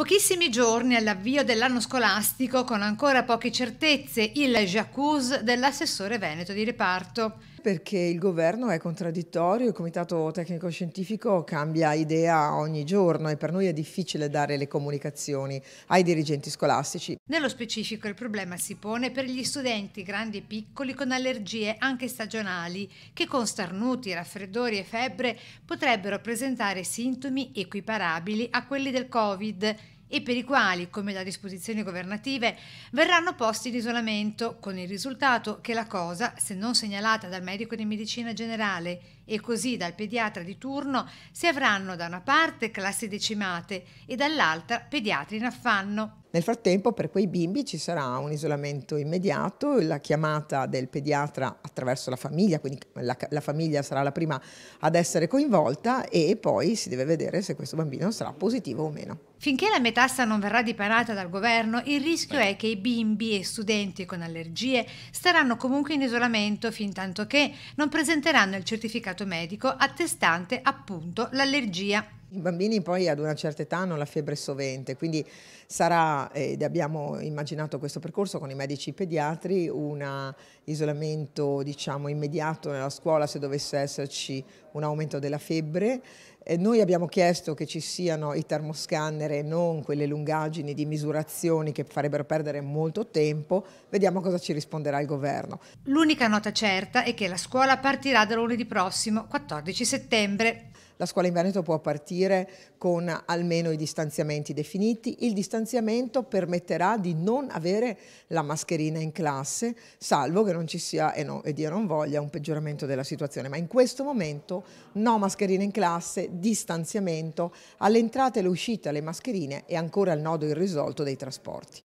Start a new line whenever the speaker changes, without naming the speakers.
Pochissimi giorni all'avvio dell'anno scolastico, con ancora poche certezze, il jacuzzi dell'assessore veneto di reparto. Perché il governo è
contraddittorio, il comitato tecnico-scientifico cambia idea ogni giorno e per noi è difficile dare le comunicazioni ai dirigenti scolastici.
Nello specifico il problema si pone per gli studenti grandi e piccoli con allergie anche stagionali che con starnuti, raffreddori e febbre potrebbero presentare sintomi equiparabili a quelli del Covid e per i quali, come da disposizioni governative, verranno posti in isolamento, con il risultato che la cosa, se non segnalata dal medico di medicina generale e così dal pediatra di turno, si avranno da una parte classi decimate e dall'altra pediatri in affanno.
Nel frattempo per quei bimbi ci sarà un isolamento immediato, la chiamata del pediatra attraverso la famiglia, quindi la, la, famiglia sarà la prima ad essere coinvolta e poi si deve vedere se questo bambino sarà positivo o meno.
Finché la metassa non verrà dipanata dal governo, il rischio Beh. è che i bimbi e studenti con allergie staranno comunque in isolamento fin tanto che non presenteranno il certificato medico attestante appunto l'allergia. I bambini poi
ad una certa età hanno la febbre sovente, quindi sarà, ed abbiamo immaginato questo percorso con i medici pediatri, un isolamento diciamo, immediato nella scuola se dovesse esserci un aumento della febbre. E noi abbiamo chiesto che ci siano i termoscanner e non quelle lungaggini di misurazioni che farebbero perdere molto tempo. Vediamo cosa ci risponderà il governo.
L'unica nota certa è che la scuola partirà da lunedì
prossimo, 14 settembre. La scuola in Veneto può partire con almeno i distanziamenti definiti. Il distanziamento permetterà di non avere la mascherina in classe, salvo che non ci sia, e, no, e Dio non voglia, un peggioramento della situazione. Ma in questo momento no mascherina in classe, distanziamento, all'entrata e all'uscita
le mascherine e ancora il nodo irrisolto dei trasporti.